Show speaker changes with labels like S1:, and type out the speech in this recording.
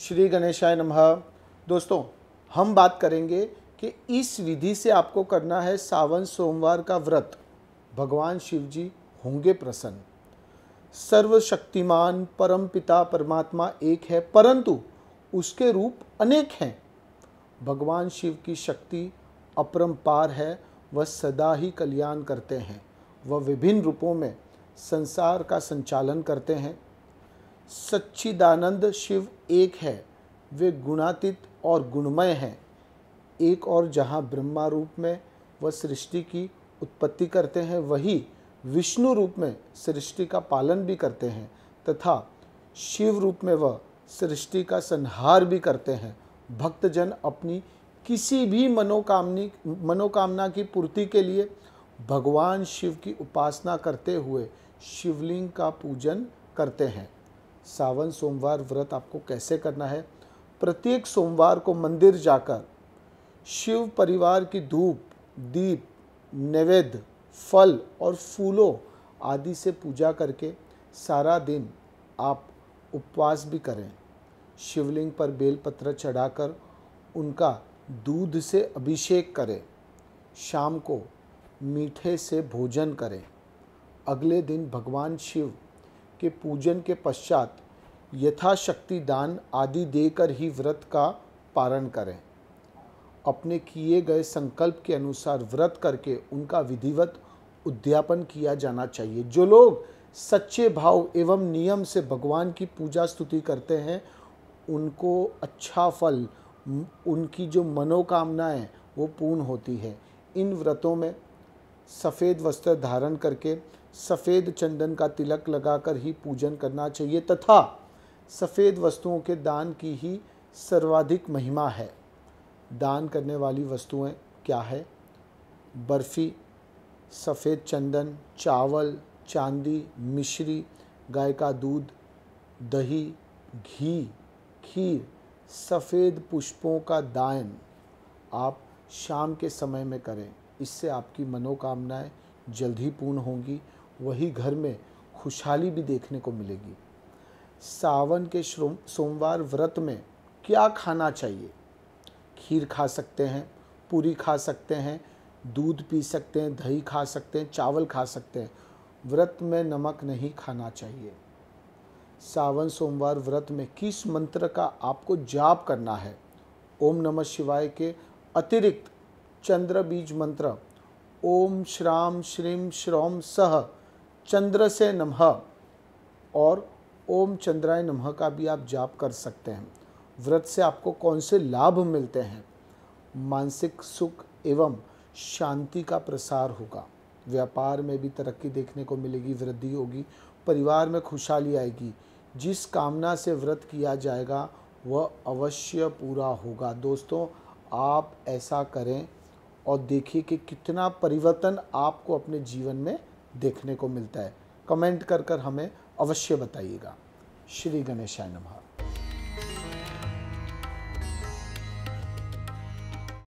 S1: श्री गणेशाय नमः दोस्तों हम बात करेंगे कि इस विधि से आपको करना है सावन सोमवार का व्रत भगवान शिव जी होंगे प्रसन्न सर्वशक्तिमान परम पिता परमात्मा एक है परंतु उसके रूप अनेक हैं भगवान शिव की शक्ति अपरम्पार है वह सदा ही कल्याण करते हैं वह विभिन्न रूपों में संसार का संचालन करते हैं सच्चिदानंद शिव एक है वे गुणातीत और गुणमय हैं एक और जहाँ ब्रह्मा रूप में वह सृष्टि की उत्पत्ति करते हैं वही विष्णु रूप में सृष्टि का पालन भी करते हैं तथा शिव रूप में वह सृष्टि का संहार भी करते हैं भक्तजन अपनी किसी भी मनोकामनी मनोकामना की पूर्ति के लिए भगवान शिव की उपासना करते हुए शिवलिंग का पूजन करते हैं सावन सोमवार व्रत आपको कैसे करना है प्रत्येक सोमवार को मंदिर जाकर शिव परिवार की धूप दीप नैवेद्य फल और फूलों आदि से पूजा करके सारा दिन आप उपवास भी करें शिवलिंग पर बेलपत्र चढ़ाकर उनका दूध से अभिषेक करें शाम को मीठे से भोजन करें अगले दिन भगवान शिव के पूजन के पश्चात यथाशक्ति दान आदि देकर ही व्रत का पारण करें अपने किए गए संकल्प के अनुसार व्रत करके उनका विधिवत उद्यापन किया जाना चाहिए जो लोग सच्चे भाव एवं नियम से भगवान की पूजा स्तुति करते हैं उनको अच्छा फल उनकी जो मनोकामनाएं वो पूर्ण होती है इन व्रतों में सफ़ेद वस्त्र धारण करके सफ़ेद चंदन का तिलक लगाकर ही पूजन करना चाहिए तथा सफ़ेद वस्तुओं के दान की ही सर्वाधिक महिमा है दान करने वाली वस्तुएं क्या है बर्फ़ी सफ़ेद चंदन चावल चांदी मिश्री गाय का दूध दही घी खीर सफ़ेद पुष्पों का दान आप शाम के समय में करें इससे आपकी मनोकामनाएं जल्द ही पूर्ण होंगी वही घर में खुशहाली भी देखने को मिलेगी सावन के सोमवार व्रत में क्या खाना चाहिए खीर खा सकते हैं पूरी खा सकते हैं दूध पी सकते हैं दही खा सकते हैं चावल खा सकते हैं व्रत में नमक नहीं खाना चाहिए सावन सोमवार व्रत में किस मंत्र का आपको जाप करना है ओम नमः शिवाय के अतिरिक्त चंद्र बीज मंत्र ओम श्राम श्रीम श्रोम सह चंद्र से नमः और ओम चंद्राय नमः का भी आप जाप कर सकते हैं व्रत से आपको कौन से लाभ मिलते हैं मानसिक सुख एवं शांति का प्रसार होगा व्यापार में भी तरक्की देखने को मिलेगी वृद्धि होगी परिवार में खुशहाली आएगी जिस कामना से व्रत किया जाएगा वह अवश्य पूरा होगा दोस्तों आप ऐसा करें और देखिए कि कितना परिवर्तन आपको अपने जीवन में देखने को मिलता है कमेंट कर कर हमें अवश्य बताइएगा श्री गणेशाय नमः